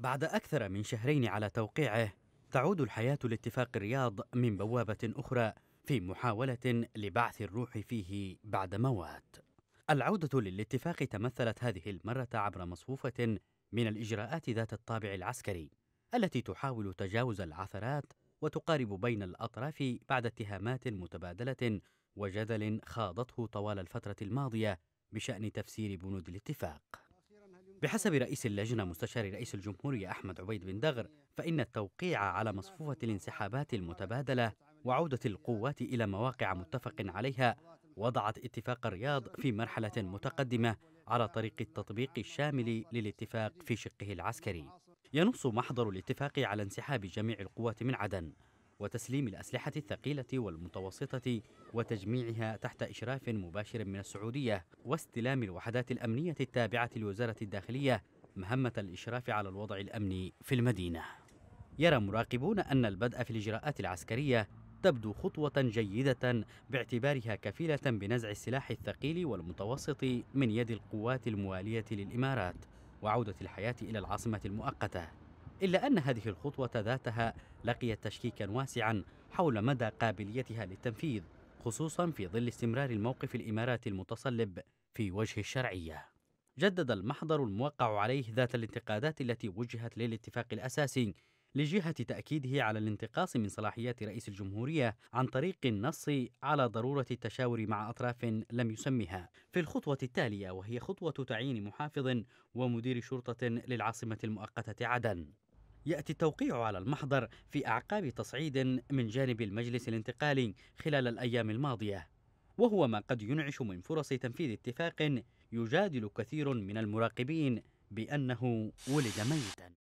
بعد أكثر من شهرين على توقيعه تعود الحياة لاتفاق الرياض من بوابة أخرى في محاولة لبعث الروح فيه بعد موات. العودة للاتفاق تمثلت هذه المرة عبر مصفوفة من الإجراءات ذات الطابع العسكري التي تحاول تجاوز العثرات وتقارب بين الأطراف بعد اتهامات متبادلة وجدل خاضته طوال الفترة الماضية بشأن تفسير بنود الاتفاق. بحسب رئيس اللجنة مستشار رئيس الجمهورية أحمد عبيد بن دغر فإن التوقيع على مصفوفة الانسحابات المتبادلة وعودة القوات إلى مواقع متفق عليها وضعت اتفاق الرياض في مرحلة متقدمة على طريق التطبيق الشامل للاتفاق في شقه العسكري ينص محضر الاتفاق على انسحاب جميع القوات من عدن وتسليم الأسلحة الثقيلة والمتوسطة وتجميعها تحت إشراف مباشر من السعودية واستلام الوحدات الأمنية التابعة لوزارة الداخلية مهمة الإشراف على الوضع الأمني في المدينة يرى مراقبون أن البدء في الإجراءات العسكرية تبدو خطوة جيدة باعتبارها كفيلة بنزع السلاح الثقيل والمتوسط من يد القوات الموالية للإمارات وعودة الحياة إلى العاصمة المؤقتة إلا أن هذه الخطوة ذاتها لقيت تشكيكا واسعا حول مدى قابليتها للتنفيذ خصوصا في ظل استمرار الموقف الإماراتي المتصلب في وجه الشرعية جدد المحضر الموقع عليه ذات الانتقادات التي وجهت للاتفاق الأساسي لجهة تأكيده على الانتقاص من صلاحيات رئيس الجمهورية عن طريق النص على ضرورة التشاور مع أطراف لم يسمها في الخطوة التالية وهي خطوة تعيين محافظ ومدير شرطة للعاصمة المؤقتة عدن يأتي التوقيع على المحضر في أعقاب تصعيد من جانب المجلس الانتقالي خلال الأيام الماضية وهو ما قد ينعش من فرص تنفيذ اتفاق يجادل كثير من المراقبين بأنه ولد ميتا